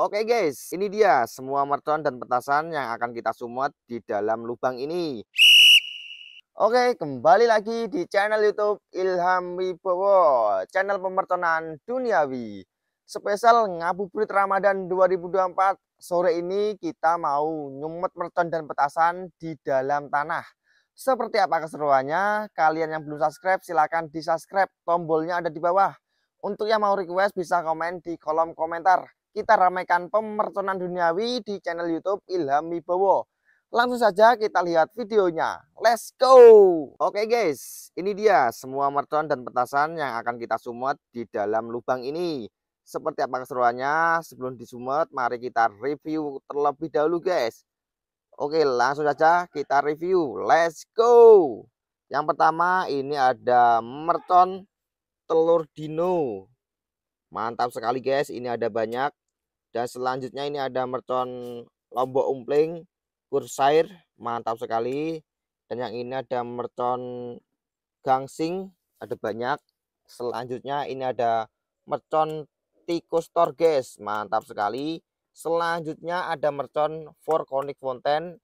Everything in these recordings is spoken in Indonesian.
Oke guys, ini dia semua mercon dan petasan yang akan kita sumut di dalam lubang ini. Oke, kembali lagi di channel YouTube Ilham Wibowo, channel pemertonan duniawi. Spesial ngabuburit Ramadan 2024, sore ini kita mau nyumet mercon dan petasan di dalam tanah. Seperti apa keseruannya? Kalian yang belum subscribe silahkan di subscribe, tombolnya ada di bawah. Untuk yang mau request bisa komen di kolom komentar kita ramaikan pemertonan duniawi di channel YouTube Ilham Wibowo. Langsung saja kita lihat videonya. Let's go. Oke guys, ini dia semua merton dan petasan yang akan kita sumet di dalam lubang ini. Seperti apa keseruannya? Sebelum disumet, mari kita review terlebih dahulu guys. Oke, langsung saja kita review. Let's go. Yang pertama ini ada merton telur dino. Mantap sekali guys, ini ada banyak. Dan selanjutnya ini ada mercon lombok umpling, kursair, mantap sekali. Dan yang ini ada mercon gangsing, ada banyak. Selanjutnya ini ada mercon tikus torges, mantap sekali. Selanjutnya ada mercon four conic fountain.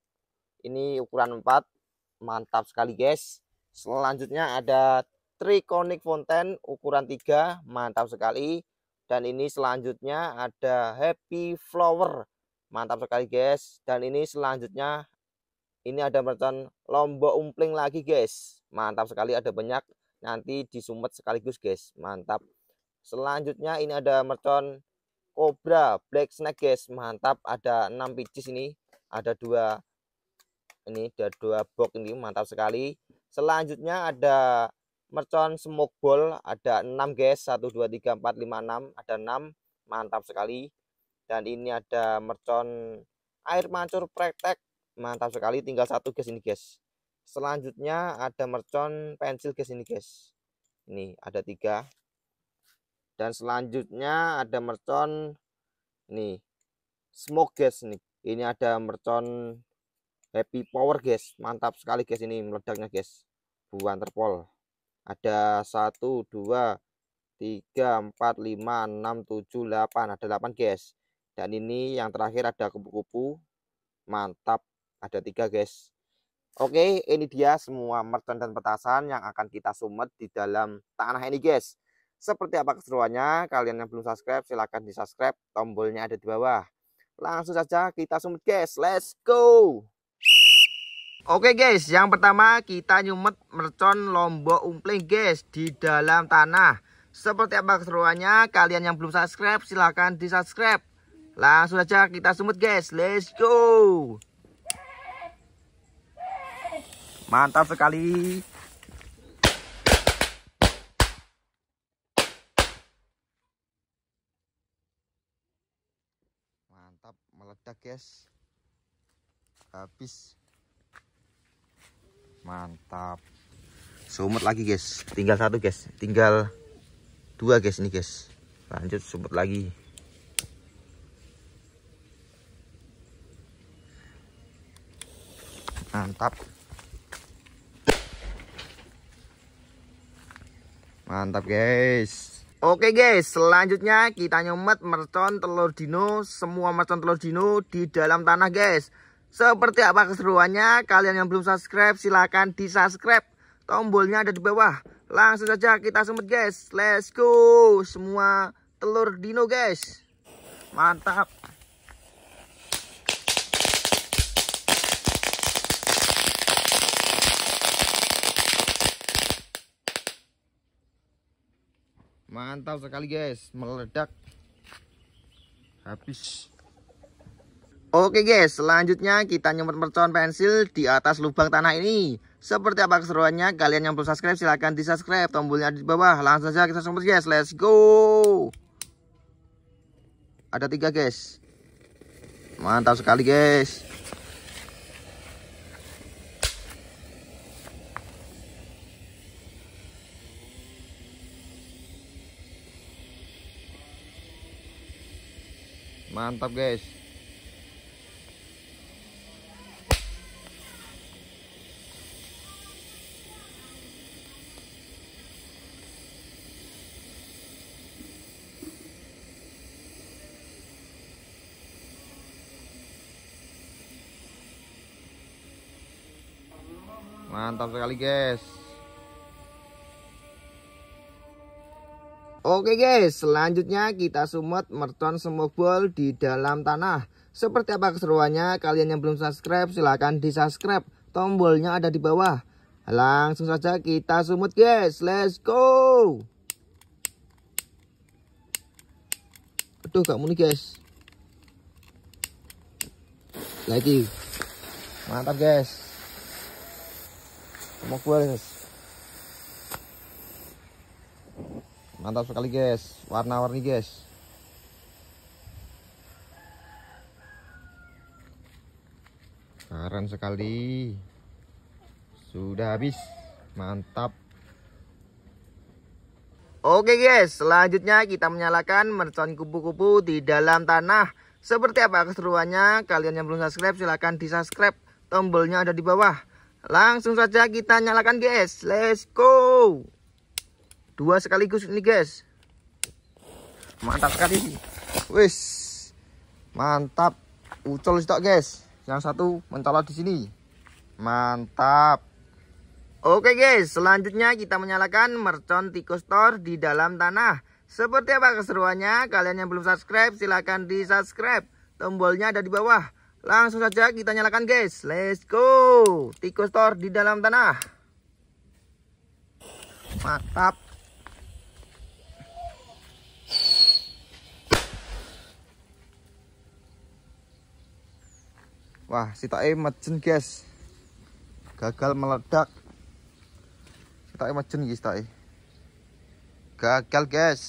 Ini ukuran 4. Mantap sekali, guys. Selanjutnya ada triconic fountain ukuran 3. Mantap sekali dan ini selanjutnya ada happy flower mantap sekali guys dan ini selanjutnya ini ada mercon lombok umpling lagi guys mantap sekali ada banyak nanti disumet sekaligus guys mantap selanjutnya ini ada mercon cobra black snake guys mantap ada 6 picis ini ada dua ini ada dua box ini mantap sekali selanjutnya ada mercon smoke ball ada 6 guys 1 2 3 4 5 6 ada 6 mantap sekali dan ini ada mercon air mancur praktek mantap sekali tinggal satu guys ini guys selanjutnya ada mercon pensil guys ini guys ini ada tiga dan selanjutnya ada mercon nih smoke guys nih ini ada mercon happy power guys mantap sekali guys ini meledaknya guys buan terpol ada 1 2 3 4 5 6 7 8 ada 8 guys dan ini yang terakhir ada kupu-kupu mantap ada 3 guys Oke ini dia semua merchant dan petasan yang akan kita sumet di dalam tanah ini guys seperti apa keseruannya kalian yang belum subscribe silahkan di subscribe tombolnya ada di bawah langsung saja kita sumet guys let's go Oke guys, yang pertama kita nyumet mercon lombok umpling guys di dalam tanah. Seperti apa keseruannya? Kalian yang belum subscribe silahkan di subscribe. Langsung aja kita sumut guys, let's go. Mantap sekali. Mantap meledak guys. Habis mantap sumut lagi guys tinggal satu guys tinggal dua guys ini guys lanjut sumut lagi mantap mantap guys Oke guys, selanjutnya kita nyomet mercon telur dino, semua mercon telur dino di dalam tanah guys. Seperti apa keseruannya? Kalian yang belum subscribe silahkan di subscribe. Tombolnya ada di bawah. Langsung saja kita sempet guys. Let's go. Semua telur dino guys. Mantap. Mantap sekali guys. Meledak. Habis. Oke guys, selanjutnya kita nyemprot mercon pensil di atas lubang tanah ini. Seperti apa keseruannya? Kalian yang belum subscribe silahkan di subscribe, tombolnya di bawah. Langsung saja kita semprot guys, let's go. Ada tiga guys. Mantap sekali guys. Mantap guys. mantap sekali guys oke guys selanjutnya kita sumut merton smoke ball di dalam tanah seperti apa keseruannya kalian yang belum subscribe silahkan di subscribe tombolnya ada di bawah langsung saja kita sumut guys let's go aduh gak muni guys lagi mantap guys keluar, guys. Mantap sekali guys, warna-warni guys. Keren sekali. Sudah habis. Mantap. Oke guys, selanjutnya kita menyalakan mercon kupu-kupu di dalam tanah. Seperti apa keseruannya? Kalian yang belum subscribe silahkan di subscribe. Tombolnya ada di bawah. Langsung saja kita nyalakan guys. Let's go. Dua sekaligus ini guys. Mantap sekali sih. Wis. Mantap. sih stok guys. Yang satu mencolok di sini. Mantap. Oke guys, selanjutnya kita menyalakan mercon store di dalam tanah. Seperti apa keseruannya? Kalian yang belum subscribe silahkan di subscribe. Tombolnya ada di bawah. Langsung saja kita nyalakan guys. Let's go. Tikus tor di dalam tanah. Mantap. Wah, si Tai mejen, guys. Gagal meledak. Si Tai mejen guys, Tai, Gagal, guys.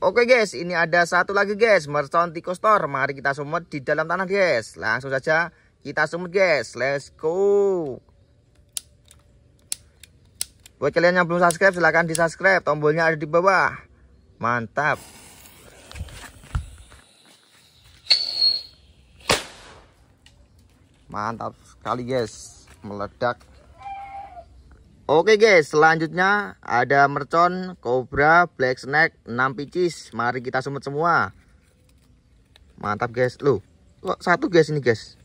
Oke guys, ini ada satu lagi guys, mercon Store. Mari kita sumut di dalam tanah guys. Langsung saja kita sumut guys. Let's go. Buat kalian yang belum subscribe, silahkan di subscribe. Tombolnya ada di bawah. Mantap. Mantap sekali guys. Meledak. Oke guys, selanjutnya ada mercon, cobra, black snake, 6 picis. Mari kita sumut semua. Mantap guys. Loh, kok satu guys ini guys?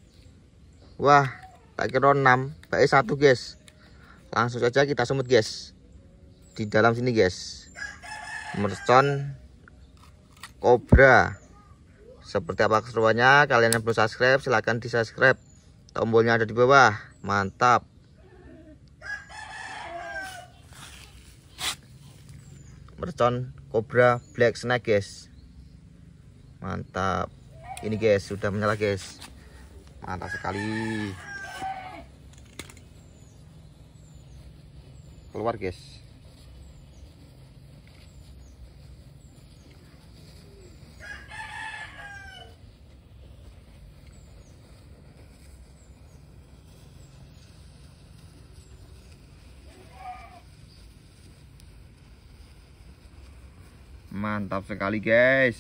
Wah, tak kira 6, baik satu guys. Langsung saja kita sumut guys. Di dalam sini guys. Mercon, cobra. Seperti apa keseruannya? Kalian yang belum subscribe silahkan di subscribe. Tombolnya ada di bawah. Mantap. mercon Cobra, black Snake, guys mantap ini guys sudah menyala guys mantap sekali keluar guys mantap sekali guys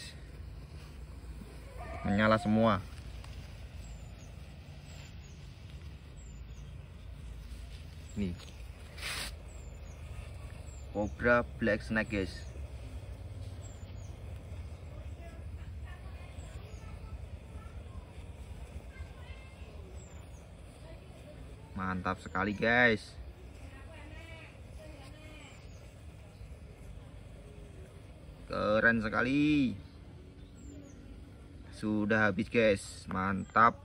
menyala semua nih Cobra Black Snake guys mantap sekali guys keren sekali sudah habis guys mantap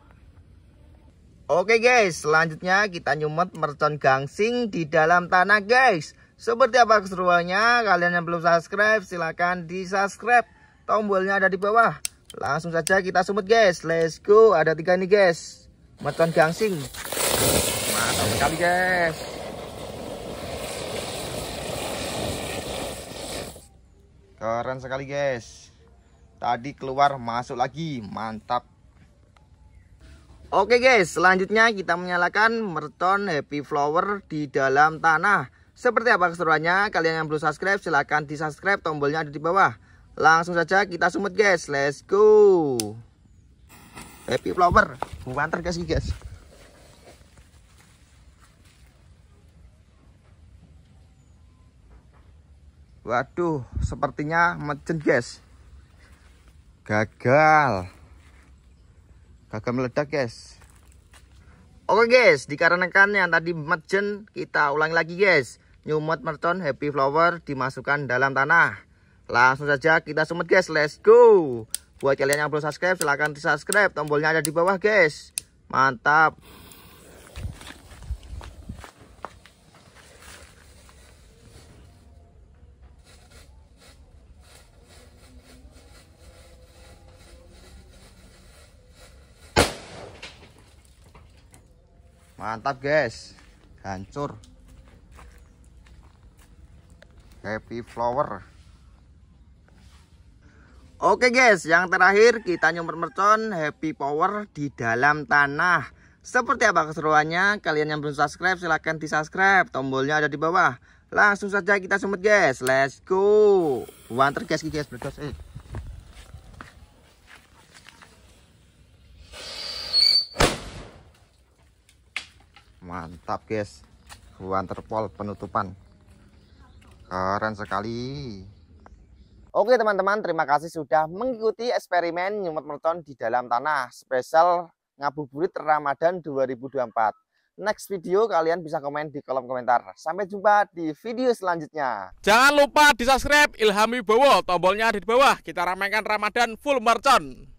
Oke guys, selanjutnya kita nyumet mercon gangsing di dalam tanah guys. Seperti apa keseruannya? Kalian yang belum subscribe silahkan di subscribe. Tombolnya ada di bawah. Langsung saja kita sumet guys. Let's go. Ada tiga nih guys. Mercon gangsing. Mantap sekali guys. Keren sekali guys Tadi keluar masuk lagi Mantap Oke guys selanjutnya kita menyalakan Merton Happy Flower di dalam tanah Seperti apa keseruannya Kalian yang belum subscribe silahkan di subscribe Tombolnya ada di bawah Langsung saja kita sumut guys Let's go Happy Flower Buantar guys guys Waduh, sepertinya macet, guys. Gagal. Gagal meledak guys. Oke guys, dikarenakan yang tadi merjen, kita ulangi lagi guys. Nyumat mercon happy flower dimasukkan dalam tanah. Langsung saja kita sumut guys, let's go. Buat kalian yang belum subscribe, silahkan di subscribe. Tombolnya ada di bawah guys. Mantap. mantap guys hancur happy flower Oke guys, yang terakhir kita nyumber mercon happy power di dalam tanah. Seperti apa keseruannya? Kalian yang belum subscribe silahkan di subscribe. Tombolnya ada di bawah. Langsung saja kita sumut guys. Let's go. Wanter guys, guys, berdosa. Eh. mantap guys buan terpol penutupan keren sekali Oke teman-teman terima kasih sudah mengikuti eksperimen nyumat merton di dalam tanah spesial ngabuburit Ramadhan 2024 next video kalian bisa komen di kolom komentar. Sampai jumpa di video selanjutnya. Jangan lupa di subscribe Ilhami bowo tombolnya ada di bawah. Kita ramaikan Ramadhan full merton